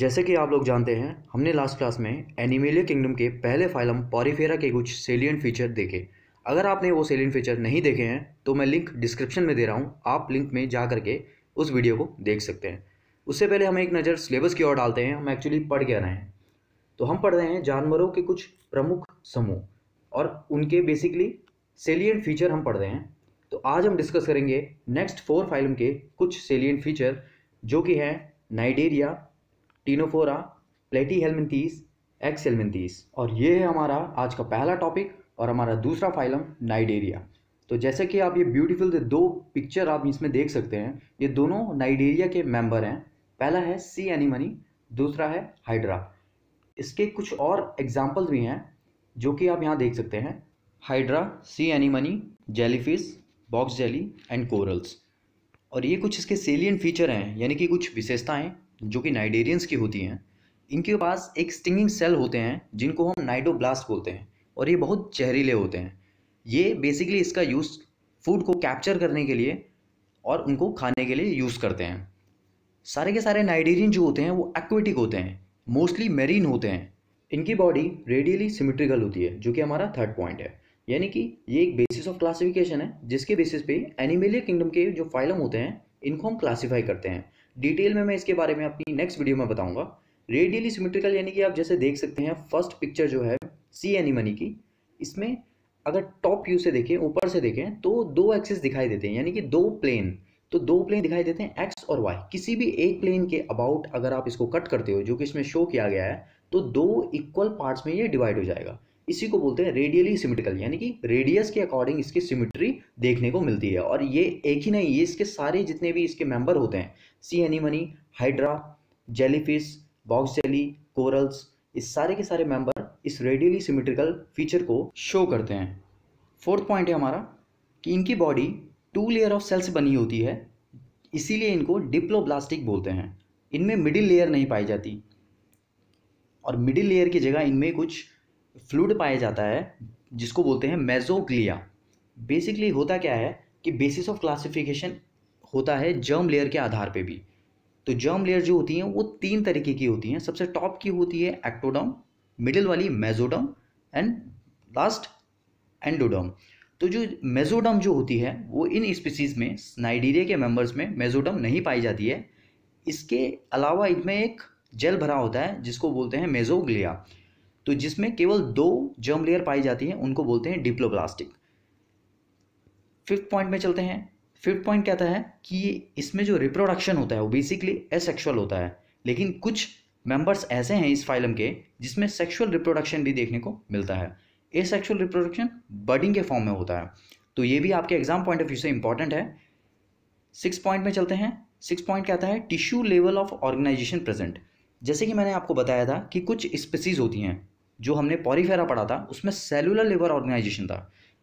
जैसे कि आप लोग जानते हैं हमने लास्ट क्लास में एनिमेलिया किंगडम के पहले फाइलम पॉरीफेरा के कुछ सेलियन फीचर देखे अगर आपने वो सेलियन फीचर नहीं देखे हैं तो मैं लिंक डिस्क्रिप्शन में दे रहा हूँ आप लिंक में जा करके उस वीडियो को देख सकते हैं उससे पहले हम एक नज़र सिलेबस की ओर डालते हैं हम एक्चुअली पढ़ क्या रहे हैं तो हम पढ़ रहे हैं जानवरों के कुछ प्रमुख समूह और उनके बेसिकली सेलियन फीचर हम पढ़ रहे हैं तो आज हम डिस्कस करेंगे नेक्स्ट फोर फाइलम के कुछ सेलियन फीचर जो कि हैं नाइडेरिया टीनोफोरा प्लेटी हेलमिनतीस एक्स हेलमिनतीस और ये है हमारा आज का पहला टॉपिक और हमारा दूसरा फाइलम नाइडेरिया तो जैसे कि आप ये ब्यूटीफुल दो पिक्चर आप इसमें देख सकते हैं ये दोनों नाइडेरिया के मेंबर हैं पहला है सी एनिमनी दूसरा है हाइड्रा इसके कुछ और एग्जाम्पल्स भी हैं जो कि आप यहाँ देख सकते हैं hydra sea anemone jellyfish box jelly and corals और ये कुछ इसके सेलियन फीचर हैं यानी कि कुछ विशेषताएं जो कि नाइडेरियंस की होती हैं इनके पास एक स्टिंगिंग सेल होते हैं जिनको हम नाइडोब्लास्ट बोलते हैं और ये बहुत जहरीले होते हैं ये बेसिकली इसका यूज़ फूड को कैप्चर करने के लिए और उनको खाने के लिए यूज़ करते हैं सारे के सारे नाइडेरियन जो होते हैं वो एक्वेटिक होते हैं मोस्टली मेरीन होते हैं इनकी बॉडी रेडियली सिमेट्रिकल होती है जो कि हमारा थर्ड पॉइंट है यानी कि ये एक बेसिस ऑफ क्लासिफिकेशन है जिसके बेसिस पे एनिमेलिया किंगडम के जो फाइलम होते हैं इनको हम क्लासीफाई करते हैं डिटेल में मैं इसके बारे में अपनी नेक्स्ट वीडियो में बताऊंगा रेडियली सिमेट्रिकल यानी कि आप जैसे देख सकते हैं फर्स्ट पिक्चर जो है सी एनी मनी की इसमें अगर टॉप व्यू से देखें ऊपर से देखें तो दो एक्सेस दिखाई देते हैं यानी कि दो प्लेन तो दो प्लेन दिखाई देते हैं एक्स और वाई किसी भी एक प्लेन के अबाउट अगर आप इसको कट करते हो जो कि इसमें शो किया गया है तो दो इक्वल पार्ट्स में ये डिवाइड हो जाएगा इसी को बोलते हैं रेडियली सिमेट्रिकल यानी कि रेडियस के अकॉर्डिंग इसकी सिमेट्री देखने को मिलती है और ये एक ही नहीं ये इसके सारे जितने भी इसके मेंबर होते हैं sea anemone hydra jellyfish box jelly corals इस सारे के सारे मेंबर इस रेडियली सिमेट्रिकल फीचर को शो करते हैं फोर्थ पॉइंट है हमारा कि इनकी body two layer of cells बनी होती है इसीलिए इनको डिप्लोब्लास्टिक बोलते हैं इनमें मिडिल लेयर नहीं पाई जाती और मिडिल लेयर की जगह इनमें कुछ फ्लूड पाया जाता है जिसको बोलते हैं मेजोग्लिया बेसिकली होता क्या है कि बेसिस ऑफ क्लासिफिकेशन होता है जर्म लेयर के आधार पे भी तो जर्म लेयर जो होती हैं वो तीन तरीके की होती हैं सबसे टॉप की होती है एक्टोडम मिडिल वाली मेजोडम एंड लास्ट एंडोडम तो जो मेजोडम जो होती है वो इन स्पीसीज में नाइडीरिया के मेंबर्स में मेजोडम नहीं पाई जाती है इसके अलावा इसमें एक जेल भरा होता है जिसको बोलते हैं मेजोग्लिया तो जिसमें केवल दो जर्म लेयर पाई जाती है उनको बोलते हैं प्लास्टिक फिफ्थ पॉइंट में चलते हैं फिफ्थ पॉइंट कहता है कि इसमें जो रिप्रोडक्शन होता है वो बेसिकली एसेक्सुअल होता है लेकिन कुछ मेंबर्स ऐसे हैं इस फाइलम के जिसमें सेक्सुअल रिप्रोडक्शन भी देखने को मिलता है ए रिप्रोडक्शन बडिंग के फॉर्म में होता है तो ये भी आपके एग्जाम पॉइंट ऑफ व्यू से इंपॉर्टेंट है सिक्स पॉइंट में चलते हैं सिक्स पॉइंट कहता है tissue level of organisation present जैसे कि मैंने आपको बताया था कि कुछ स्पेसीज होती हैं जो हमने पॉरीफेरा पढ़ा था उसमें सेलुलर लेबर ऑर्गेनाइजेशन था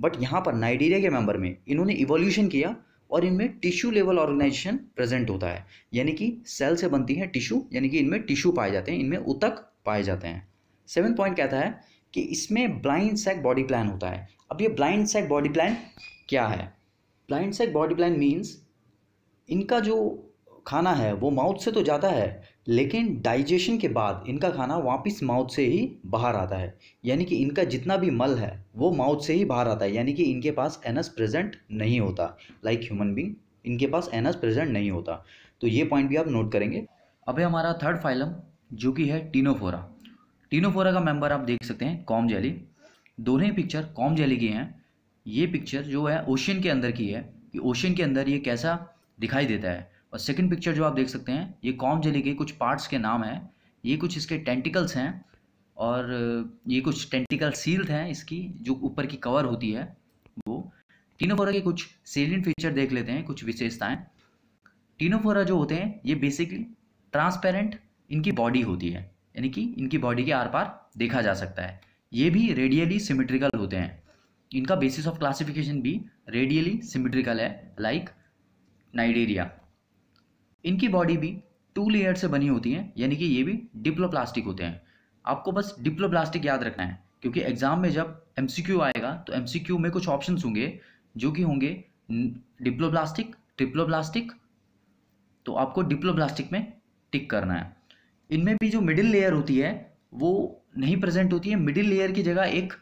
बट यहाँ पर नाइडीरिया के मेंबर में इन्होंने इवोल्यूशन किया और इनमें टिश्यू लेवल ऑर्गेनाइजेशन प्रेजेंट होता है यानी कि सेल से बनती है टिश्यू यानी कि इनमें टिश्यू पाए जाते हैं इनमें उतक पाए जाते हैं सेवन पॉइंट कहता है कि इसमें ब्लाइंड सेक बॉडी प्लान होता है अब ये ब्लाइंड सेक बॉडी प्लान क्या है blind sac body plan means इनका जो खाना है वो माउथ से तो जाता है लेकिन डाइजेशन के बाद इनका खाना वापस माउथ से ही बाहर आता है यानी कि इनका जितना भी मल है वो माउथ से ही बाहर आता है यानी कि इनके पास एनस प्रेजेंट नहीं होता लाइक ह्यूमन बींग इनके पास एनस प्रेजेंट नहीं होता तो ये पॉइंट भी आप नोट करेंगे अब हमारा थर्ड फाइलम जो कि है टीनोफोरा टीनोफोरा का मेंबर आप देख सकते हैं कॉम जेली दोनों ही पिक्चर कॉम जेली की हैं ये पिक्चर जो है ओशियन के अंदर की है कि ओशियन के अंदर ये कैसा दिखाई देता है और सेकंड पिक्चर जो आप देख सकते हैं ये कॉम जेली के कुछ पार्ट्स के नाम हैं ये कुछ इसके टेंटिकल्स हैं और ये कुछ टेंटिकल सील्ड हैं इसकी जो ऊपर की कवर होती है वो टीनोफोरा के कुछ सेलियन फीचर देख लेते हैं कुछ विशेषताएँ टीनोफोरा जो होते हैं ये बेसिकली ट्रांसपेरेंट इनकी बॉडी होती है यानी कि इनकी बॉडी के आर पार देखा जा सकता है ये भी रेडियली सिमेट्रिकल होते हैं इनका बेसिस ऑफ क्लासिफिकेशन भी रेडियली सिमेट्रिकल है लाइक नाइडेरिया इनकी बॉडी भी टू लेयर से बनी होती है यानी कि ये भी डिप्लोप्लास्टिक होते हैं आपको बस डिप्लोप्लास्टिक याद रखना है क्योंकि एग्जाम में जब एम आएगा तो एम में कुछ ऑप्शन होंगे जो कि होंगे डिप्लोप्लास्टिक ट्रिप्लोप्लास्टिक तो आपको डिप्लोप्लास्टिक में टिक करना है इनमें भी जो मिडिल लेयर होती है वो नहीं प्रेजेंट होती है मिडिल लेयर की जगह एक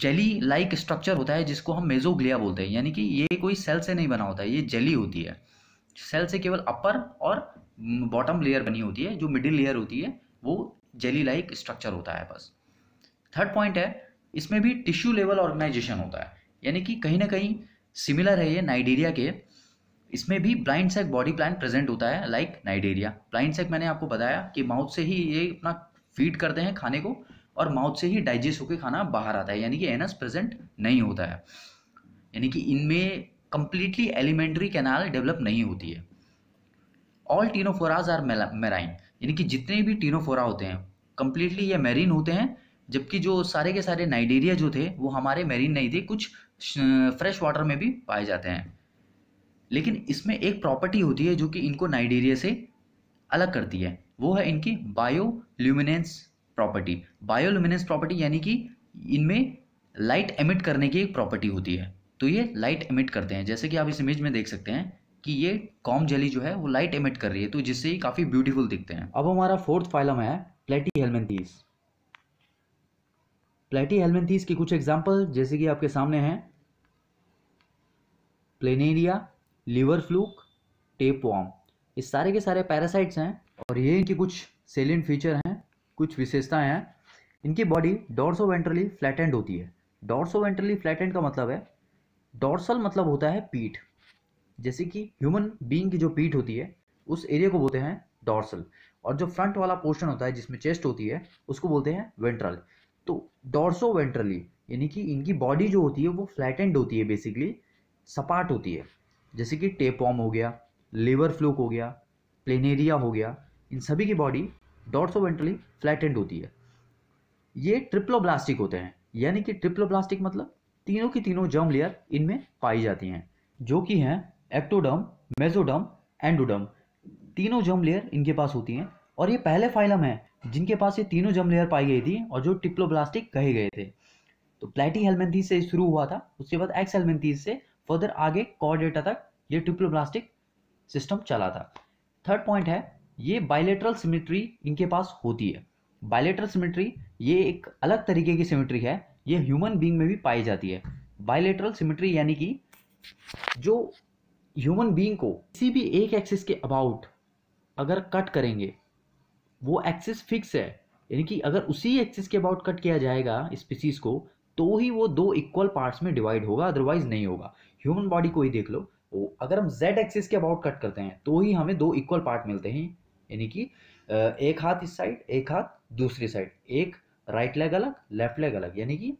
जेली लाइक स्ट्रक्चर होता है जिसको हम मेजोग्लिया बोलते हैं यानी कि ये कोई सेल से नहीं बना होता है ये जेली होती है सेल से केवल अपर और बॉटम लेयर बनी होती है जो मिडिल लेयर होती है वो जेली लाइक स्ट्रक्चर होता है बस थर्ड पॉइंट है इसमें भी टिश्यू लेवल ऑर्गेनाइजेशन होता है यानी कि कहीं ना कहीं सिमिलर है ये नाइडेरिया के इसमें भी blind sac body plan present होता है लाइक नाइडेरिया ब्लाइंड सेक मैंने आपको बताया कि माउथ से ही ये अपना फीड करते हैं खाने को और माउथ से ही डाइजेस्ट होकर खाना बाहर आता है यानी कि एनस प्रेजेंट नहीं होता है यानी कि इनमें कंप्लीटली एलिमेंट्री कैनाल डेवलप नहीं होती है ऑल टीनोफोराज आर मेराइन यानी कि जितने भी टीनोफोरा होते हैं कम्प्लीटली ये मेरीन होते हैं जबकि जो सारे के सारे नाइडेरिया जो थे वो हमारे मेरीन नहीं थे कुछ फ्रेश वाटर में भी पाए जाते हैं लेकिन इसमें एक प्रॉपर्टी होती है जो कि इनको नाइडेरिया से अलग करती है वो है इनकी बायोल्यूमिनेंस प्रॉपर्टी बायोल्यूमिनेंस प्रॉपर्टी यानी कि इनमें लाइट एमिट करने की एक प्रॉपर्टी होती है तो ये लाइट एमिट करते हैं जैसे कि आप इस इमेज में देख सकते हैं कि ये कॉम जेली जो है वो लाइट एमिट कर रही है तो जिससे ये काफ़ी ब्यूटीफुल दिखते हैं अब हमारा फोर्थ फाइलम है प्लेटी हेलमेंथीस प्लेटी हेलमेंथीस के कुछ एग्जाम्पल जैसे कि आपके सामने हैं Planaria liver fluke tapeworm इस सारे के सारे पैरासाइट्स हैं और ये इनके कुछ सेलेंट फीचर हैं कुछ विशेषताएं हैं इनकी बॉडी डॉर्सो वेंट्रली फ्लैटेंड होती है डॉर्सो वेंट्रली फ्लैटेंड का मतलब है डोर्सल मतलब होता है पीठ जैसे कि ह्यूमन बींग की जो पीठ होती है उस एरिया को बोलते हैं डोर्सल और जो फ्रंट वाला पोर्शन होता है जिसमें चेस्ट होती है उसको बोलते हैं वेंट्रल तो डोर्सो वेंट्रली यानी कि इनकी बॉडी जो होती है वो फ्लैटेंड होती है बेसिकली सपाट होती है जैसे कि टेपॉम हो गया लेवर फ्लूक हो गया प्लेनेरिया हो गया इन सभी की बॉडी डॉट्सो वेंट्रली फ्लैटेंड होती है ये ट्रिप्लोब्लास्टिक होते हैं यानी कि ट्रिप्लोब्लास्टिक मतलब तीनों की तीनों जर्म लेयर इनमें पाई जाती हैं जो कि हैं एक्टोडर्म मेजोडर्म एंडोडर्म तीनों जर्म लेयर इनके पास होती हैं और ये पहले फाइलम है जिनके पास ये तीनों जर्म लेयर पाई गई थी और जो टिप्लोब्लास्टिक कहे गए थे तो प्लेटी हेलमेंथीज से शुरू हुआ था उसके बाद एक्स हेलमेंथीज से फर्दर आगे कॉर्डेटा तक ये टिप्लोब्लास्टिक सिस्टम चला था थर्ड पॉइंट है ये बायलेटरल सिमेट्री इनके पास होती है बायलेटरल सिमेट्री ये एक अलग तरीके की सिमेट्री है ये ह्यूमन बींग में भी पाई जाती है बायोलेटरल सिमेट्री यानी कि जो ह्यूमन बींग को किसी भी एक एक्सिस के अबाउट अगर कट करेंगे वो एक्सिस फिक्स है यानी कि अगर उसी एक्सिस के अबाउट कट किया जाएगा स्पीसीज को तो ही वो दो इक्वल पार्ट्स में डिवाइड होगा अदरवाइज नहीं होगा ह्यूमन बॉडी को ही देख लो अगर हम जेड एक्सिस के अबाउट कट करते हैं तो ही हमें दो इक्वल पार्ट मिलते हैं यानी कि एक हाथ इस साइड एक हाथ दूसरी साइड एक राइट लेग अलग लेफ्ट लेग अलग यानी कि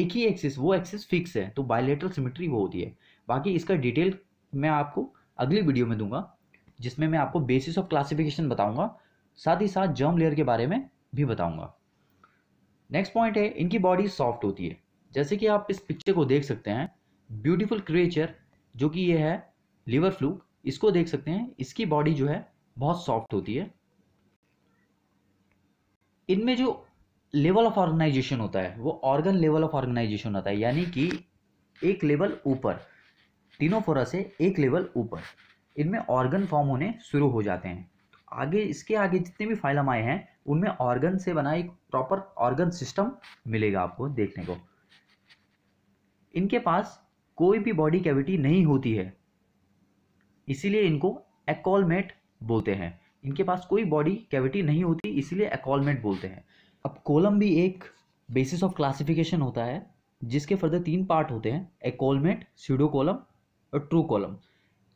एक ही एक्सिस वो एक्सिस फिक्स है तो बायोलेटरल सिमेट्री वो होती है बाकी इसका डिटेल मैं आपको अगली वीडियो में दूंगा जिसमें मैं आपको बेसिस ऑफ क्लासिफिकेशन बताऊंगा साथ ही साथ जर्म लेयर के बारे में भी बताऊंगा नेक्स्ट पॉइंट है इनकी बॉडी सॉफ्ट होती है जैसे कि आप इस पिक्चर को देख सकते हैं ब्यूटीफुल क्रिएचर जो कि ये है लिवर फ्लू इसको देख सकते हैं इसकी बॉडी जो है बहुत सॉफ्ट होती है इनमें जो लेवल ऑफ ऑर्गेनाइजेशन होता है वो ऑर्गन लेवल ऑफ ऑर्गेनाइजेशन होता है यानी कि एक लेवल ऊपर तीनों फोरा से एक लेवल ऊपर इनमें ऑर्गन फॉर्म होने शुरू हो जाते हैं तो आगे इसके आगे जितने भी फाइलम आए हैं उनमें ऑर्गन से बना एक प्रॉपर ऑर्गन सिस्टम मिलेगा आपको देखने को इनके पास कोई भी बॉडी कैविटी नहीं होती है इसीलिए इनको एकोलमेट बोलते हैं इनके पास कोई बॉडी कैविटी नहीं होती इसीलिए एकोलमेट बोलते हैं अब कोलम भी एक बेसिस ऑफ क्लासिफिकेशन होता है जिसके फर्दर तीन पार्ट होते हैं एकोलमेट सीडो कोलम और ट्रू कोलम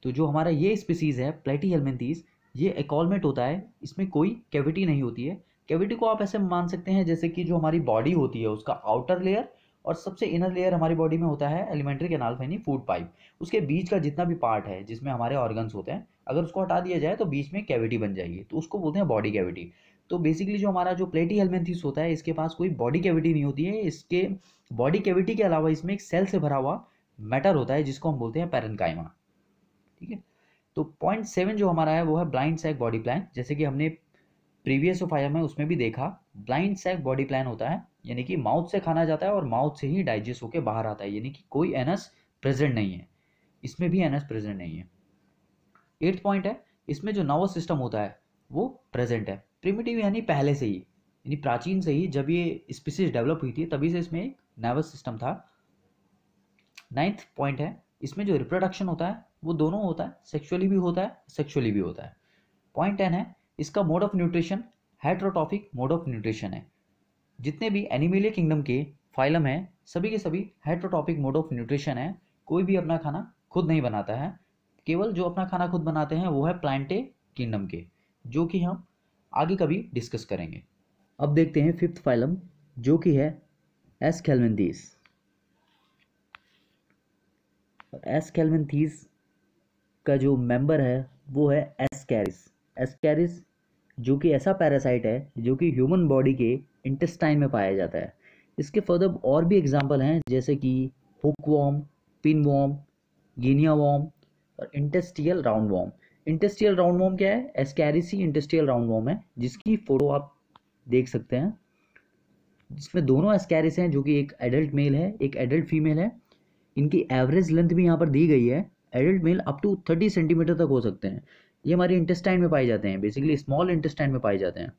तो जो हमारा ये स्पीसीज़ है प्लेटी हेलमेंथीज ये एकोलमेट होता है इसमें कोई कैविटी नहीं होती है कैविटी को आप ऐसे मान सकते हैं जैसे कि जो हमारी बॉडी होती है उसका आउटर लेयर और सबसे इनर लेयर हमारी बॉडी में होता है एलिमेंट्री कैनाल यानी फूड पाइप उसके बीच का जितना भी पार्ट है जिसमें हमारे ऑर्गन्स होते हैं अगर उसको हटा दिया जाए तो बीच में कैविटी बन जाएगी तो उसको बोलते हैं बॉडी कैविटी तो बेसिकली जो हमारा जो प्लेटी हेलमेंथिस होता है इसके पास कोई बॉडी कैविटी नहीं होती है इसके बॉडी कैविटी के अलावा इसमें एक सेल से भरा हुआ मैटर होता है जिसको हम बोलते हैं पेरनकाइमा ठीक है तो पॉइंट सेवन जो हमारा है वो है ब्लाइंड सैक बॉडी प्लान जैसे कि हमने प्रीवियस ऑफ आया में उसमें भी देखा ब्लाइंड सैक बॉडी प्लान होता है यानी कि माउथ से खाना जाता है और माउथ से ही डाइजेस्ट होकर बाहर आता है यानी कि कोई एनस प्रेजेंट नहीं है इसमें भी एनस प्रेजेंट नहीं है एट्थ पॉइंट है इसमें जो नर्वस सिस्टम होता है वो प्रेजेंट है प्रिमिटिव यानी पहले से ही यानी प्राचीन से ही जब ये स्पीसीज डेवलप हुई थी तभी से इसमें एक नर्वस सिस्टम था नाइन्थ पॉइंट है इसमें जो रिप्रोडक्शन होता है वो दोनों होता है सेक्सुअली भी होता है सेक्सुअली भी होता है पॉइंट टेन है इसका mode of nutrition heterotrophic mode of nutrition है जितने भी एनिमिले किंगडम के फाइलम हैं सभी के सभी हाइड्रोटॉपिक मोड ऑफ न्यूट्रिशन है कोई भी अपना खाना खुद नहीं बनाता है केवल जो अपना खाना खुद बनाते हैं वो है प्लांटे किंगडम के जो कि हम आगे कभी डिस्कस करेंगे अब देखते हैं फिफ्थ फाइलम जो कि है एस कैलवेंथीस एस कैलवेंथीस का जो मेंबर है वो है एस कैरिस एस कैरिस जो कि ऐसा पैरासाइट है जो कि ह्यूमन बॉडी के इंटेस्टाइन में पाया जाता है इसके फर्दर और भी एग्जाम्पल हैं जैसे कि hookworm pinworm guinea worm और intestinal roundworm industrial roundworm क्या है एस्कैरिसी राउंड वॉम है जिसकी फोटो आप देख सकते हैं जिसमें दोनों एस्कैरिस हैं जो कि एक एडल्ट मेल है एक एडल्ट फीमेल है इनकी एवरेज लेंथ भी यहाँ पर दी गई है adult male up to thirty centimetre तक हो सकते हैं ये हमारे इंटेस्टाइन में पाए जाते हैं बेसिकली स्मॉल इंटेस्टाइन में पाए जाते हैं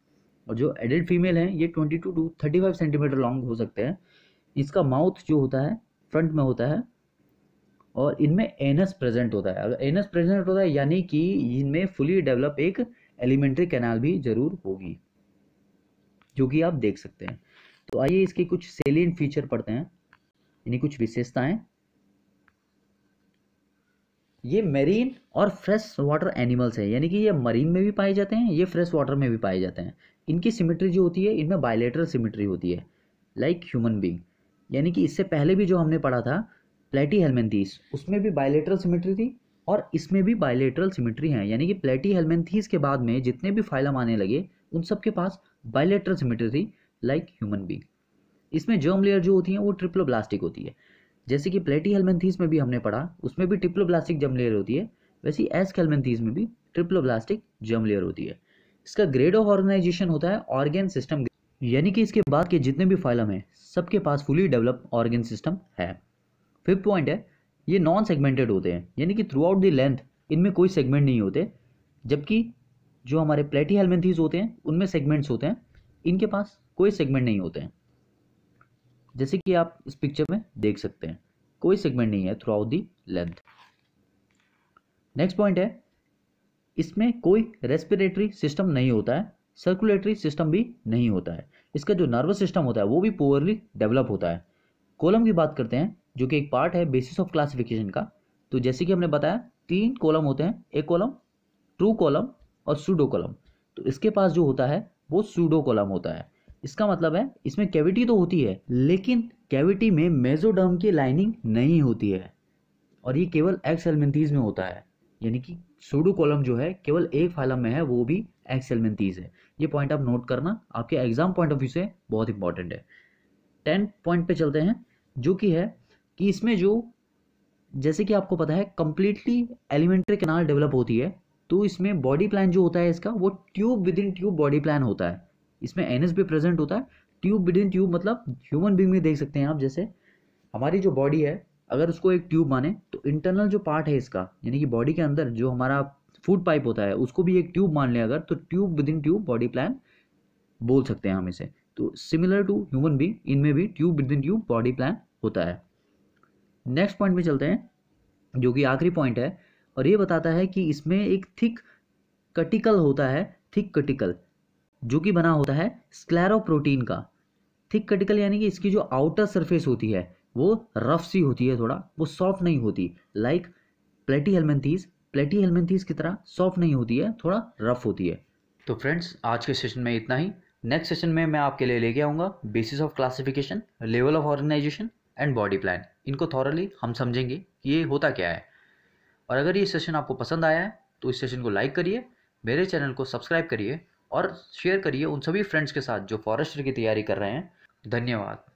और जो एडल्ट फीमेल हैं ये twenty two to thirty five centimetre long हो सकते हैं इसका माउथ जो होता है फ्रंट में होता है और इनमें एनस प्रेजेंट होता है अगर एनस प्रेजेंट होता है यानी कि इनमें फुली डेवलप एक एलिमेंट्री कैनाल भी जरूर होगी जो कि आप देख सकते हैं तो आइए इसके कुछ सेलियन फीचर पढ़ते हैं यानी कुछ विशेषताएं ये मेरीन और फ्रेश वाटर एनिमल्स हैं यानी कि ये मरीन में भी पाए जाते हैं ये फ्रेश वाटर में भी पाए जाते हैं इनकी सिमिट्री जो होती है इनमें बायोलेटरल सिमिट्री होती है लाइक ह्यूमन बींग यानी कि इससे पहले भी जो हमने पढ़ा था प्लेटी हेलमेंथीस उसमें भी बायोलेटरल सिमेट्री थी और इसमें भी बायोलेटरल सिमेट्री है यानी कि प्लेटी हेलमेंथीस के बाद में जितने भी फाइलम आने लगे उन सब के पास बायोलेटरल सिमेट्री थी लाइक ह्यूमन बींग इसमें जर्म लेयर जो होती है वो ट्रिप्लोब्लास्टिक होती है जैसे कि प्लेटी हेलमेंथीस में भी हमने पढ़ा उसमें भी ट्रिप्लो जर्म लेयर होती है वैसे ही एस हेलमेंथीस में भी ट्रिप्लो जर्म लेयर होती है इसका ग्रेड ऑफ ऑर्गेनाइजेशन होता है ऑर्गेन सिस्टम यानी कि इसके बाद के जितने भी फाइलम हैं सबके पास फुली डेवलप ऑर्गेन सिस्टम है फिफ्थ पॉइंट है ये नॉन सेगमेंटेड होते हैं यानी कि थ्रू आउट दी लेंथ इनमें कोई सेगमेंट नहीं होते जबकि जो हमारे प्लेटी हेलमेंथीज होते हैं उनमें सेगमेंट्स होते हैं इनके पास कोई सेगमेंट नहीं होते हैं जैसे कि आप इस पिक्चर में देख सकते हैं कोई सेगमेंट नहीं है throughout the length next point है इसमें कोई रेस्पिरेटरी सिस्टम नहीं होता है सर्कुलेटरी सिस्टम भी नहीं होता है इसका जो नर्वस सिस्टम होता है वो भी पोअरली डेवलप होता है कोलम की बात करते हैं जो कि एक पार्ट है बेसिस ऑफ क्लासिफिकेशन का तो जैसे कि हमने बताया तीन कॉलम होते हैं एक कॉलम ट्रू कॉलम और सूडो कॉलम तो इसके पास जो होता है वो सूडो कॉलम होता है इसका मतलब है इसमें कैविटी तो होती है लेकिन कैविटी में मेजोडर्म की लाइनिंग नहीं होती है और ये केवल एक्स एलमेंथीज में होता है यानी कि सूडो कॉलम जो है केवल एक फाइलम में है वो भी एक्स एलमेंथीज है ये पॉइंट आप नोट करना आपके एग्जाम पॉइंट ऑफ व्यू से बहुत इंपॉर्टेंट है टेंथ पॉइंट पे चलते हैं जो कि है कि इसमें जो जैसे कि आपको पता है कम्प्लीटली एलिमेंट्री कैनाल डेवलप होती है तो इसमें बॉडी प्लान जो होता है इसका वो tube within tube body plan होता है इसमें एन भी प्रेजेंट होता है ट्यूब विद इन ट्यूब मतलब ह्यूमन बींग में देख सकते हैं आप जैसे हमारी जो बॉडी है अगर उसको एक ट्यूब माने तो इंटरनल जो पार्ट है इसका यानी कि बॉडी के अंदर जो हमारा फूड पाइप होता है उसको भी एक ट्यूब मान लें अगर तो tube within tube body plan बोल सकते हैं हम इसे तो सिमिलर टू ह्यूमन बींग इनमें भी tube within tube body plan होता है नेक्स्ट पॉइंट में चलते हैं जो कि आखिरी पॉइंट है और ये बताता है कि इसमें एक थिक कटिकल होता है थिक कटिकल जो कि बना होता है स्क्लेरोप्रोटीन का थिक कटिकल यानी कि इसकी जो आउटर सरफेस होती है वो रफ सी होती है थोड़ा वो सॉफ्ट नहीं होती लाइक प्लेटी हेलमेंथीज प्लेटी हेलमेंथीज की तरह सॉफ्ट नहीं होती है थोड़ा रफ होती है तो फ्रेंड्स आज के सेशन में इतना ही नेक्स्ट सेशन में मैं आपके लिए लेके आऊँगा basis of classification level of organisation and body plan इनको थॉरली हम समझेंगे कि ये होता क्या है और अगर ये सेशन आपको पसंद आया है तो इस सेशन को लाइक करिए मेरे चैनल को सब्सक्राइब करिए और शेयर करिए उन सभी फ्रेंड्स के साथ जो फॉरेस्टर की तैयारी कर रहे हैं धन्यवाद